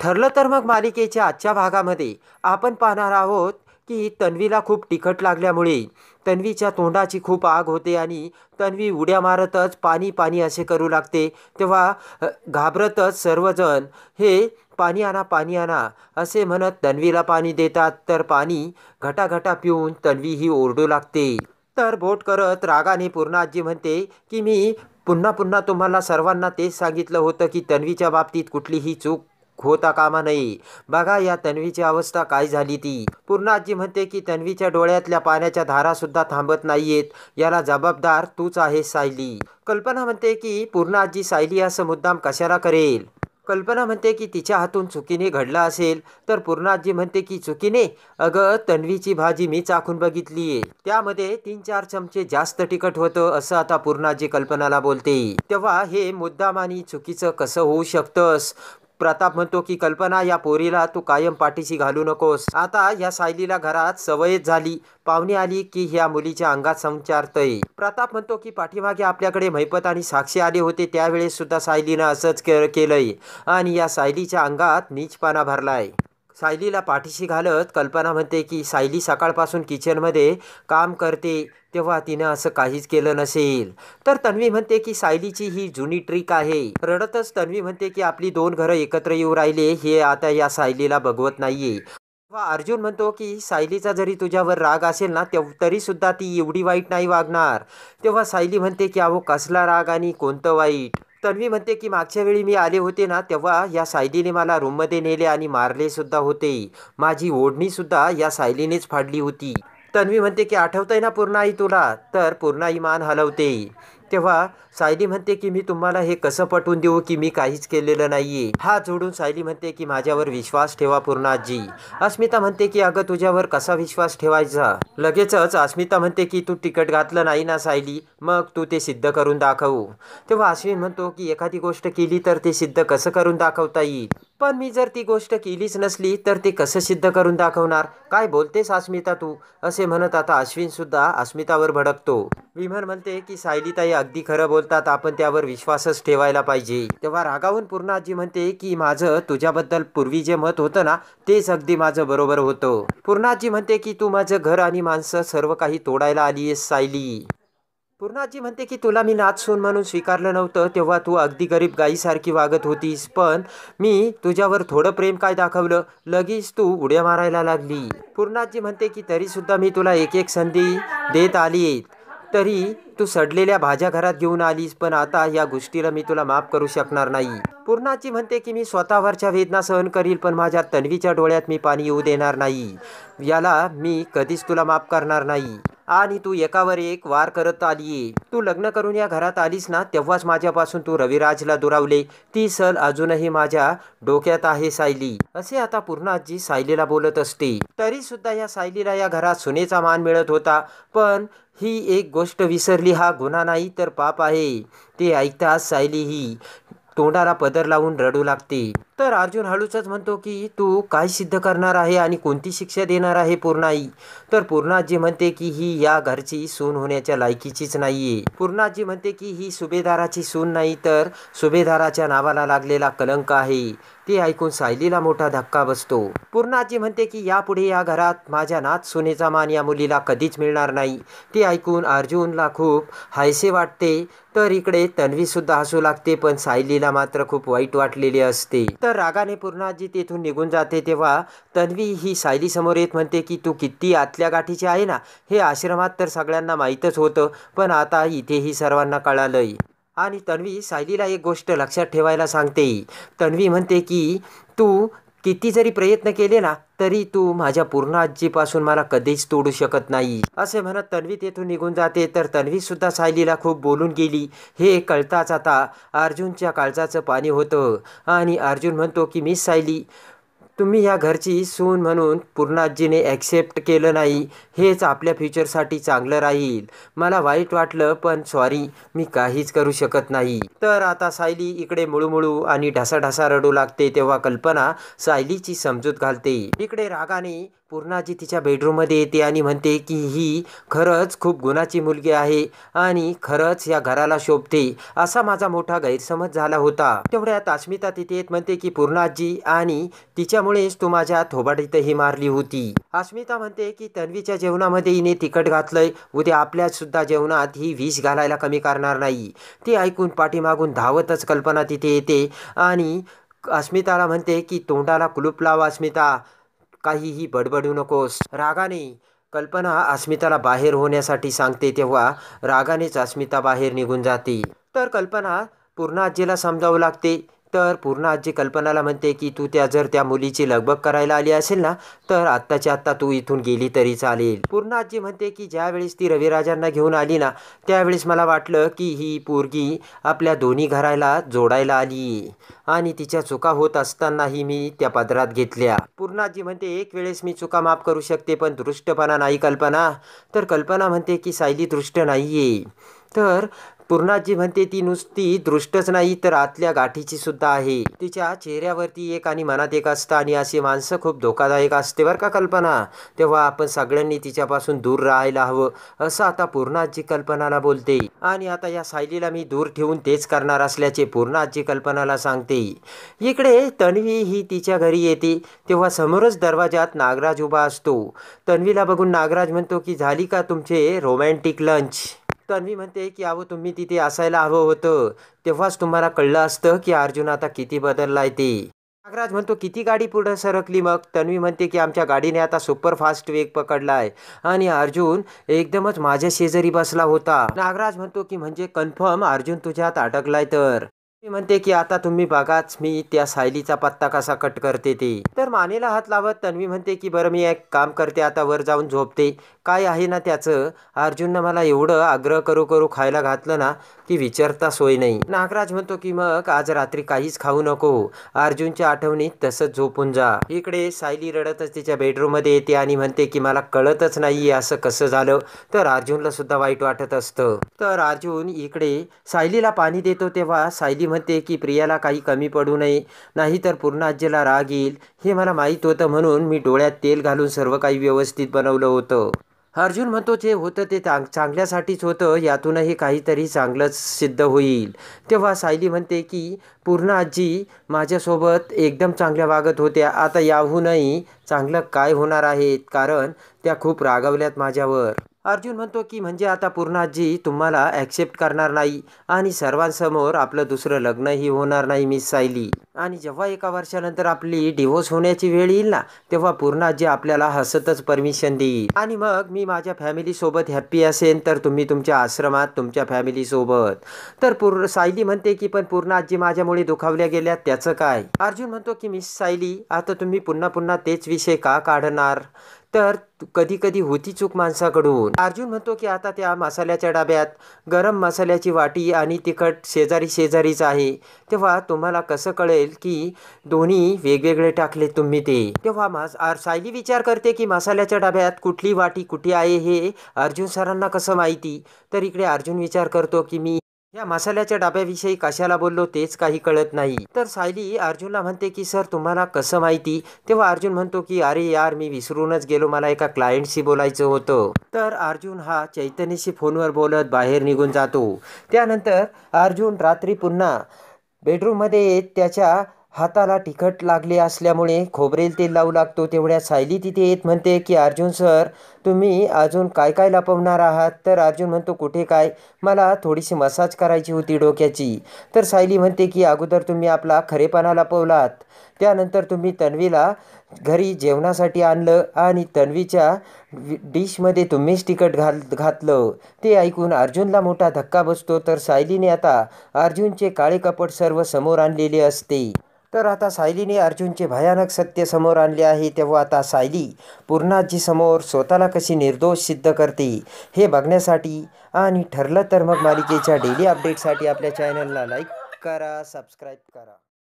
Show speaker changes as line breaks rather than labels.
ठरलं तर मग मालिकेच्या आजच्या भागामध्ये आपण पाहणार आहोत की तन्वीला खूप तिखट लागल्यामुळे तन्वीच्या तोंडाची खूप आग होते आणि तन्वी उड्या मारतच पाणी पाणी असे करू लागते तेव्हा घाबरतच सर्वजण हे पाणी आणा पाणी आणा असे म्हणत तन्वीला पाणी देतात तर पाणी घटाघटा पिऊन तन्वी ही ओरडू लागते तर बोट करत रागाने पूर्णाजी म्हणते की मी पुन्हा पुन्हा तुम्हाला सर्वांना तेच सांगितलं होतं की तन्वीच्या बाबतीत कुठलीही चूक होता कामा नये बघा या तन्वीची अवस्था काय झाली ती पूर्ण आजी म्हणते की तन्वीच्या डोळ्यातल्या पाण्याच्या सुद्धा थांबत नाहीयेत याला जबाबदार तूच आहे सायली कल्पना म्हणते की पूर्ण आजी सायली असं मुद्दाम कशाला करेल कल्पना म्हणते की तिच्या हातून चुकीने घडला असेल तर पूर्णाजी म्हणते की चुकीने अगं तन्वीची भाजी मी चाखून बघितली त्यामध्ये तीन चार चमचे जास्त तिखट होतं असं आता पूर्णाजी कल्पनाला बोलते तेव्हा हे मुद्दाम आणि चुकीचं कसं होऊ शकतंस प्रताप म्हणतो की कल्पना या पोरीला तू कायम पाठीशी घालू नकोस आता या सायलीला घरात सवयच झाली पाहुणे आली की ह्या मुलीच्या अंगात संचारतय प्रताप म्हणतो की पाठीमागे आपल्याकडे मैपत आणि साक्षी आले होते त्यावेळेस सुद्धा सायलीनं असंच केलंय आणि या सायलीच्या अंगात नीचपाना भरलाय सायलीला पाठीशी घालत कल्पना म्हणते की सायली सकाळपासून किचनमध्ये काम करते तेव्हा तिनं असं काहीच केलं नसेल तर तन्वी म्हणते की सायलीची ही जुनी ट्रिक आहे रडतच तन्वी म्हणते की आपली दोन घरं एकत्र येऊ राहिले हे आता या सायलीला बघवत नाहीये तेव्हा अर्जुन म्हणतो की सायलीचा जरी तुझ्यावर राग असेल ना तेव्हा सुद्धा ती एवढी वाईट नाही वागणार तेव्हा सायली म्हणते की अहो कसला राग आणि कोणतं वाईट तन्वी म्हणते की मागच्या वेळी मी आले होते ना तेव्हा या सायलीने मला रूममध्ये नेले आणि मारले सुद्धा होते माझी ओढणीसुद्धा या सायलीनेच फाडली होती तन्वी म्हणते की आठवतंय ना पूर्णाई तुला तर पूर्णाई मान हलवते तेव्हा सायली म्हणते की मी तुम्हाला हे कसं पटवून देऊ की मी काहीच केलेलं नाही हा जोडून सायली म्हणते की माझ्यावर विश्वास ठेवा पूर्णाजी अस्मिता म्हणते की अगं तुझ्यावर कसा विश्वास ठेवायचा लगेचच अस्मिता म्हणते की तू तिकट घातलं नाही ना सायली मग तू ते सिद्ध करून दाखवू तेव्हा अश्विन म्हणतो की एखादी गोष्ट केली तर ते सिद्ध कसं करून दाखवता येईल पण मी जर ती गोष्ट केलीच नसली तर ते कसं सिद्ध करून दाखवणार काय बोलतेस अस्मिता तू असे म्हणत आता अश्विन सुद्धा अस्मितावर भडकतो विमान म्हणते की सायलीताई अगदी खरं बोलतात आपण त्यावर विश्वासच ठेवायला पाहिजे तेव्हा रागावून पूर्णाजी म्हणते की माझं तुझ्याबद्दल पूर्वी जे मत होतं ना तेच अगदी माझं बरोबर होतं पूर्णाजी म्हणते की तू माझं घर आणि माणसं सर्व काही तोडायला आली आहेस सायली पूर्णाजी म्हणते की तुला मी नाच सोन म्हणून स्वीकारलं नव्हतं तेव्हा तू अगदी गरीब गाईसारखी वागत होतीस पण मी तुझ्यावर थोडं प्रेम काय दाखवलं लगेच तू उड्या मारायला लागली पूर्णाजी म्हणते की तरी सुद्धा मी तुला एक एक संधी देत आली तरी तू सडलेल्या भाज्या घरात घेऊन आलीस पण आता या गोष्टीला मी तुला माफ करू शकणार नाही पूर्णाजी म्हणते की मी स्वतःवरच्या वेदना सहन करील पण माझ्या तन्वीच्या डोळ्यात मी पाणी येऊ देणार नाही याला मी कधीच तुला माफ करणार नाही आणि तू एकावर एक वार करत आली तू लग्न करून या घरात आलीस ना तेव्हाच माझ्यापासून तू रविराजला दुरावले ती सल अजूनही माझ्या डोक्यात आहे सायली असे आता पूर्ण आजी सायलीला बोलत असते तरी सुद्धा या सायलीला या घरात सुनेचा मान मिळत होता पण ही एक गोष्ट विसरली हा गुन्हा नाही तर पाप आहे ते ऐकताच सायली ही तोंडाला पदर लावून रडू लागते तर अर्जुन हळूचच म्हणतो की तू काय सिद्ध करणार आहे आणि कोणती शिक्षा देणार आहे पूर्णाई तर पूर्णाजी म्हणते की ही या घरची सून होण्याच्या लायकीचीच नाही पूर्णाजी म्हणते की ही सुभेदाराची सून नाही तर सुभेदाराच्या नावाला लागलेला कलंक आहे ते ऐकून सायलीला मोठा धक्का बसतो पूर्णाजी म्हणते की यापुढे या घरात माझ्या नात सुनेचा मान या मुलीला कधीच मिळणार नाही ते ऐकून अर्जुनला खूप हायसे वाटते तर इकडे सुद्धा हसू लागते पण सायलीला मात्र खूप वाईट वाटलेली असते तर रागाने पूर्णाजी तिथून निघून जाते तेव्हा तन्वी ही सायलीसमोर येत म्हणते की तू किती आतल्या गाठीची आहे ना हे आश्रमात तर सगळ्यांना माहीतच होतं पण आता इथेही सर्वांना कळालंय आणि तन्वी सायलीला एक गोष्ट लक्षात ठेवायला सांगते तन्वी म्हणते की तू किती जरी प्रयत्न केले ना तरी तू माझ्या पूर्ण आजीपासून मला कधीच तोडू शकत नाही असे म्हणत तन्वी तेथून निघून जाते तर सुद्धा सायलीला खूप बोलून गेली हे कळताच आता अर्जुनच्या काळजाचं पाणी होतं आणि अर्जुन म्हणतो की मी सायली तुम्ही ह्या घरची सून म्हणून पूर्णाजीने ॲक्सेप्ट केलं नाही हेच आपल्या फ्युचरसाठी चांगलं राहील मला वाईट वाटलं पण सॉरी मी काहीच करू शकत नाही तर आता सायली इकडे मुळूमुळू आणि ढासा रडू लागते तेव्हा कल्पना सायलीची समजूत घालते इकडे रागाने पूर्णाजी तिच्या बेडरूममध्ये येते आणि म्हणते की ही खरंच खूप गुणाची मुलगी आहे आणि खरंच या घराला शोभते असा माझा मोठा गैरसमज झाला होता तेवढ्यात अस्मिता तिथे येत म्हणते की पूर्णाजी आणि तिच्या त्यामुळेच तू माझ्या थोबाडीतही मारली होती अस्मिता म्हणते की तन्वीच्या जेवणामध्ये हिने तिखट घातलंय उद्या आपल्या सुद्धा जेवणात ही विष घालायला कमी करणार नाही ती ऐकून पाठीमागून धावतच कल्पना तिथे येते आणि अस्मिताला म्हणते की तोंडाला कुलूप लाव अस्मिता काहीही बडबडू नकोस रागाने कल्पना अस्मिताला बाहेर होण्यासाठी सांगते तेव्हा रागानेच अस्मिता बाहेर निघून जाते तर कल्पना पूर्ण आजीला समजावू लागते तर पूर्ण आजी कल्पनाला म्हणते की तू त्या जर त्या मुलीची लगबग करायला आली असेल ना तर आत्ताच्या आत्ता तू इथून गेली तरी चालेल पूर्ण आजी म्हणते की ज्यावेळेस ती रविराजांना घेऊन आली ना त्यावेळेस मला वाटलं की ही पोरगी आपल्या दोन्ही घराला जोडायला आली आणि तिच्या चुका होत असतानाही मी त्या पदरात घेतल्या पूर्ण म्हणते एक वेळेस मी चुका माफ करू शकते पण दृष्टपणा नाही कल्पना तर कल्पना म्हणते की सायली दृष्ट नाहीये तर पूर्णाजी म्हणते ती नुसती दृष्टच नाही तर आतल्या गाठीची सुद्धा आहे तिच्या चेहऱ्यावरती एक आणि मनात एक असतं आणि अशी माणसं खूप धोकादायक असते बरं का कल्पना तेव्हा आपण सगळ्यांनी तिच्यापासून दूर राहायला हवं असं आता पूर्णाजी कल्पनाला बोलते आणि आता या सायलीला मी दूर ठेवून तेच करणार असल्याचे पूर्णाजी कल्पनाला सांगते इकडे तन्वी ही तिच्या घरी येते तेव्हा समोरच दरवाजात नागराज उभा असतो तन्वीला बघून नागराज म्हणतो की झाली का तुमचे रोमॅन्टिक लंच तन्वी म्हणते की अहो तुम्ही तिथे असायला हवं होतं तेव्हाच तुम्हाला कळलं असतं की अर्जुन आता किती बदललाय ते नागराज म्हणतो किती गाडी पुढं सरकली मग तन्वी म्हणते की आमच्या गाडीने आता सुपरफास्ट वेग पकडला आहे आणि अर्जुन एकदमच माझ्या शेजारी बसला होता नागराज म्हणतो की म्हणजे कन्फर्म अर्जुन तुझ्यात अडकलाय तर मी म्हणते की आता तुम्ही बघाच मी त्या सायलीचा पत्ता कसा कट करते ते तर मानेला हात लावत तन्वी म्हणते की बरं मी एक काम करते आता वर जाऊन झोपते काय आहे ना त्याचं अर्जुननं मला एवढं आग्रह करू करू खायला घातलं ना की विचारता सोय नाही नागराज म्हणतो की मग आज रात्री काहीच खाऊ नको अर्जुनच्या आठवणीत तसंच झोपून जा इकडे सायली रडतच तिच्या बेडरूममध्ये येते आणि म्हणते की मला कळतच नाही असं कसं झालं तर अर्जुनला सुद्धा वाईट वाटत असतं तर अर्जुन इकडे सायलीला पाणी देतो तेव्हा सायली म्हणते की प्रियाला काही कमी पडू नये नाही तर पूर्ण आजीला राग येईल हे मला माहीत होतं म्हणून मी डोळ्यात तेल घालून सर्व काही व्यवस्थित बनवलं होतं अर्जुन म्हणतो जे होतं ते चांगल्यासाठीच होतं यातूनही काहीतरी चांगलंच सिद्ध होईल तेव्हा सायली म्हणते की पूर्ण आजी माझ्यासोबत एकदम चांगल्या वागत होत्या आता याहूनही चांगलं काय होणार आहेत कारण त्या खूप रागवल्यात माझ्यावर अर्जुन म्हणतो की म्हणजे आता पूर्णाजी तुम्हाला ॲक्सेप्ट करणार नाही आणि सर्वांसमोर आपलं दुसरं लग्नही होणार नाही मिस सायली आणि जेव्हा एका वर्षानंतर आपली डिवोर्स होण्याची वेळ येईल ना तेव्हा पूर्णाजी आपल्याला हसतच परमिशन देईल आणि मग मी माझ्या फॅमिलीसोबत हॅप्पी असेन तर तुम्ही तुमच्या आश्रमात तुमच्या फॅमिलीसोबत तर पूर सायली म्हणते की पण पूर्णाजी माझ्यामुळे दुखावल्या गेल्या त्याचं काय अर्जुन म्हणतो की मिस सायली आता तुम्ही पुन्हा पुन्हा तेच विषय का काढणार तर कधी कधी होती चूक माणसाकडून अर्जुन म्हणतो की आता त्या मसाल्याच्या डाब्यात गरम मसाल्याची वाटी आणि तिखट शेजारी शेजारीच आहे तेव्हा तुम्हाला कसं कळेल की दोन्ही वेगवेगळे टाकले तुम्ही ते तेव्हा सायली विचार करते की मसाल्याच्या डाब्यात कुठली वाटी कुठे आहे हे अर्जुन सरांना कसं माहिती तर इकडे अर्जुन विचार करतो की मी या मसाल्याच्या डाब्याविषयी कशाला बोललो तेच काही कळत नाही तर सायली अर्जुनला म्हणते की सर तुम्हाला कसं माहिती तेव्हा अर्जुन म्हणतो की अरे यार मी विसरूनच गेलो मला एका क्लायंटशी बोलायचं होतं तर अर्जुन हा चैतन्यशी फोनवर बोलत बाहेर निघून जातो त्यानंतर अर्जुन रात्री पुन्हा बेडरूममध्ये येत त्याच्या हाताला तिखट लागले असल्यामुळे खोबरेल तेल लावू लागतो तेवढ्या सायली तिथे येत म्हणते की अर्जुन सर तुम्ही अजून काय काय लपवणार आहात तर अर्जुन म्हणतो कुठे काय मला थोडीशी मसाज करायची होती डोक्याची तर सायली म्हणते की अगोदर तुम्ही आपला खरेपणा लपवलात त्यानंतर तुम्ही तन्वीला घरी जेवणासाठी आणलं आणि तन्वीच्या डिशमध्ये तुम्हीच तिकट घाल घातलं ते ऐकून अर्जुनला मोठा धक्का बसतो तर सायलीने आता अर्जुनचे काळे कपट सर्व समोर आणलेले असते तर आता सायलीने अर्जुनचे भयानक सत्य समोर आणले आहे तेव्हा आता सायली पूर्णाजी समोर स्वतःला कशी निर्दोष सिद्ध करते हे बघण्यासाठी आणि ठरलं तर मग मालिकेच्या डेली अपडेटसाठी आपल्या चॅनलला लाईक करा सबस्क्राईब करा